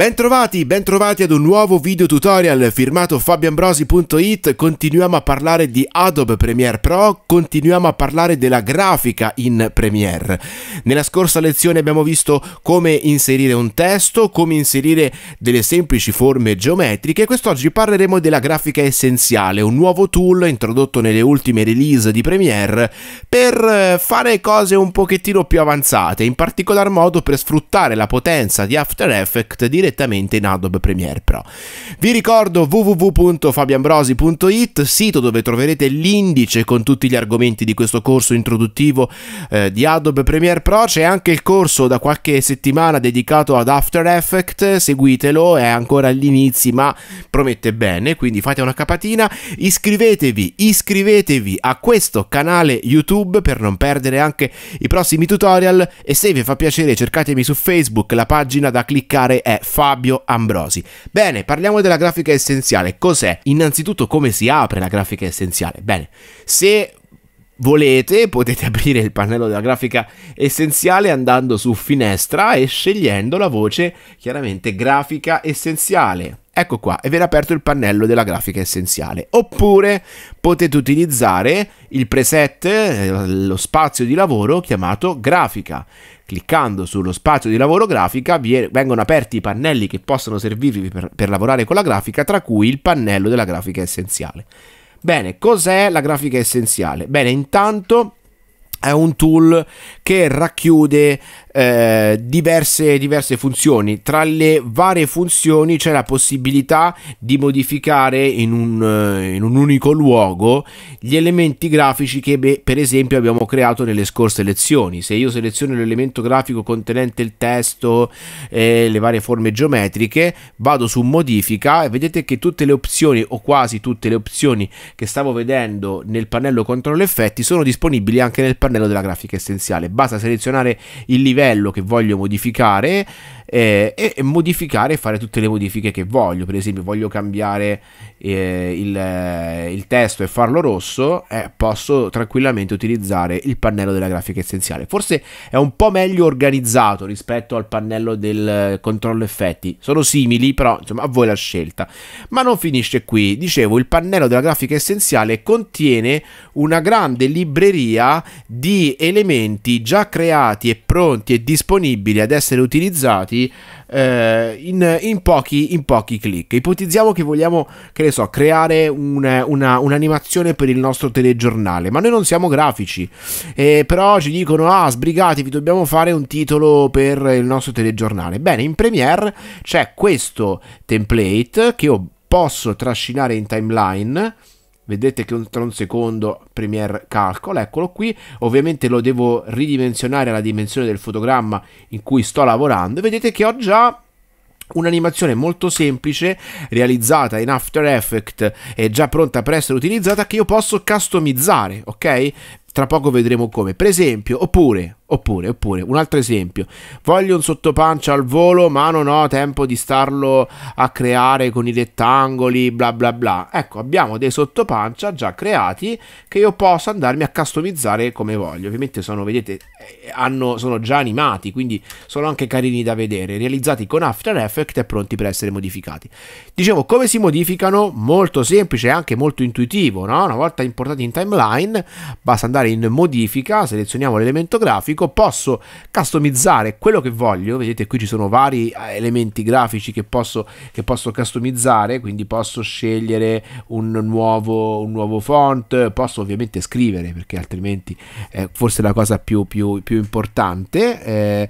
Bentrovati, bentrovati ad un nuovo video tutorial firmato fabioambrosi.it Continuiamo a parlare di Adobe Premiere Pro, continuiamo a parlare della grafica in Premiere Nella scorsa lezione abbiamo visto come inserire un testo, come inserire delle semplici forme geometriche Quest'oggi parleremo della grafica essenziale, un nuovo tool introdotto nelle ultime release di Premiere Per eh, fare cose un pochettino più avanzate, in particolar modo per sfruttare la potenza di After Effects direttamente direttamente in Adobe Premiere Pro. Vi ricordo www.fabianbrosi.it, sito dove troverete l'indice con tutti gli argomenti di questo corso introduttivo eh, di Adobe Premiere Pro, c'è anche il corso da qualche settimana dedicato ad After Effects, seguitelo, è ancora agli inizi ma promette bene, quindi fate una capatina, iscrivetevi, iscrivetevi a questo canale YouTube per non perdere anche i prossimi tutorial e se vi fa piacere cercatemi su Facebook, la pagina da cliccare è Fabio Fabio Ambrosi. Bene, parliamo della grafica essenziale. Cos'è? Innanzitutto come si apre la grafica essenziale? Bene, se volete potete aprire il pannello della grafica essenziale andando su finestra e scegliendo la voce chiaramente grafica essenziale. Ecco qua, e viene aperto il pannello della grafica essenziale. Oppure potete utilizzare il preset, eh, lo spazio di lavoro chiamato grafica. Cliccando sullo spazio di lavoro grafica vengono aperti i pannelli che possono servirvi per, per lavorare con la grafica, tra cui il pannello della grafica essenziale. Bene, cos'è la grafica essenziale? Bene, intanto è un tool che racchiude eh, diverse, diverse, funzioni. Tra le varie funzioni c'è la possibilità di modificare in un, eh, in un unico luogo gli elementi grafici che beh, per esempio abbiamo creato nelle scorse lezioni. Se io seleziono l'elemento grafico contenente il testo e eh, le varie forme geometriche, vado su modifica e vedete che tutte le opzioni o quasi tutte le opzioni che stavo vedendo nel pannello controllo effetti sono disponibili anche nel pannello tornello della grafica essenziale. Basta selezionare il livello che voglio modificare eh, e modificare e fare tutte le modifiche che voglio. Per esempio, voglio cambiare eh, il, eh, il, testo e farlo rosso, eh, posso tranquillamente utilizzare il pannello della grafica essenziale. Forse è un po' meglio organizzato rispetto al pannello del controllo effetti. Sono simili, però insomma, a voi la scelta. Ma non finisce qui. Dicevo, il pannello della grafica essenziale contiene una grande libreria di di elementi già creati e pronti e disponibili ad essere utilizzati eh, in, in, pochi, in, pochi, click. Ipotizziamo che vogliamo, che ne so, creare un'animazione per il nostro telegiornale, ma noi non siamo grafici, eh, però ci dicono, ah, sbrigatevi, dobbiamo fare un titolo per il nostro telegiornale. Bene, in Premiere c'è questo template che io posso trascinare in timeline vedete che tra un secondo Premiere Calcol, eccolo qui, ovviamente lo devo ridimensionare alla dimensione del fotogramma in cui sto lavorando, vedete che ho già un'animazione molto semplice realizzata in After Effects e già pronta per essere utilizzata che io posso customizzare, ok? Tra poco vedremo come. Per esempio, oppure Oppure, oppure, un altro esempio, voglio un sottopancia al volo ma non ho tempo di starlo a creare con i rettangoli, bla bla bla. Ecco, abbiamo dei sottopancia già creati che io posso andarmi a customizzare come voglio. Ovviamente sono, vedete, eh, hanno, sono già animati, quindi sono anche carini da vedere, realizzati con After Effects e pronti per essere modificati. Dicevo, come si modificano? Molto semplice e anche molto intuitivo, no? Una volta importati in timeline, basta andare in modifica, selezioniamo l'elemento grafico, grafico posso customizzare quello che voglio vedete qui ci sono vari eh, elementi grafici che posso, che posso customizzare quindi posso scegliere un nuovo, un nuovo font posso ovviamente scrivere perché altrimenti è forse la cosa più, più, più importante eh,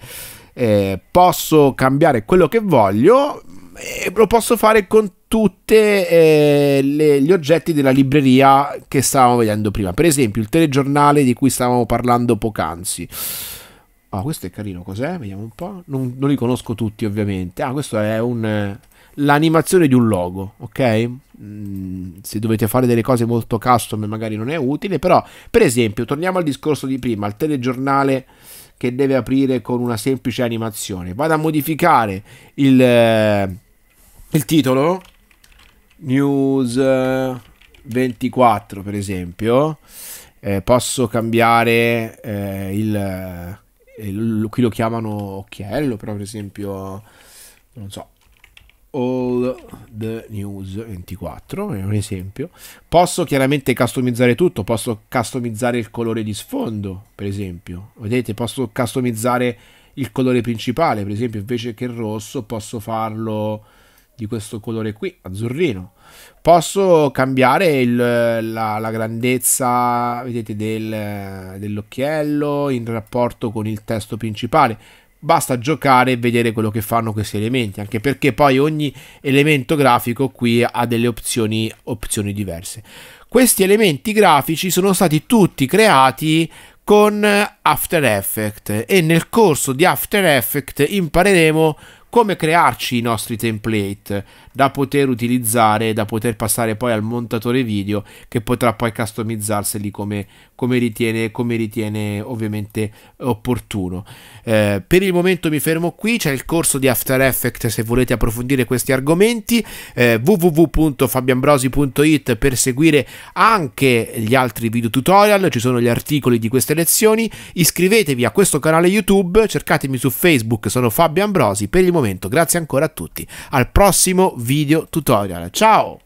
eh, posso cambiare quello che voglio e eh, lo posso fare con tutti eh, gli oggetti della libreria che stavamo vedendo prima. Per esempio, il telegiornale di cui stavamo parlando poc'anzi. Ah, questo è carino, cos'è? Vediamo un po'. Non, non, li conosco tutti, ovviamente. Ah, questo è un... Eh, l'animazione di un logo, ok? Mm, se dovete fare delle cose molto custom magari non è utile, però per esempio torniamo al discorso di prima, il telegiornale che deve aprire con una semplice animazione. Vado a modificare il... Eh, il titolo News 24 eh, per esempio eh, posso cambiare eh, il, eh, il, qui lo chiamano occhiello però per esempio non so All the News 24 è un esempio. Posso chiaramente customizzare tutto, posso customizzare il colore di sfondo, per esempio. Vedete, posso customizzare il colore principale, per esempio, invece che il rosso posso farlo di questo colore qui, azzurrino. Posso cambiare il, la, la, grandezza vedete, del, dell'occhiello in rapporto con il testo principale. Basta giocare e vedere quello che fanno questi elementi, anche perché poi ogni elemento grafico qui ha delle opzioni, opzioni diverse. Questi elementi grafici sono stati tutti creati con After Effects e nel corso di After Effects impareremo come crearci i nostri template da poter utilizzare, da poter passare poi al montatore video che potrà poi customizzarseli come, come, ritiene, come ritiene ovviamente opportuno. Eh, per il momento mi fermo qui, c'è il corso di After Effects se volete approfondire questi argomenti, eh, www.fabianbrosi.it per seguire anche gli altri video tutorial, ci sono gli articoli di queste lezioni, iscrivetevi a questo canale YouTube, cercatemi su Facebook, sono Fabio Ambrosi, per il momento momento. Grazie ancora a tutti. Al prossimo video tutorial. Ciao!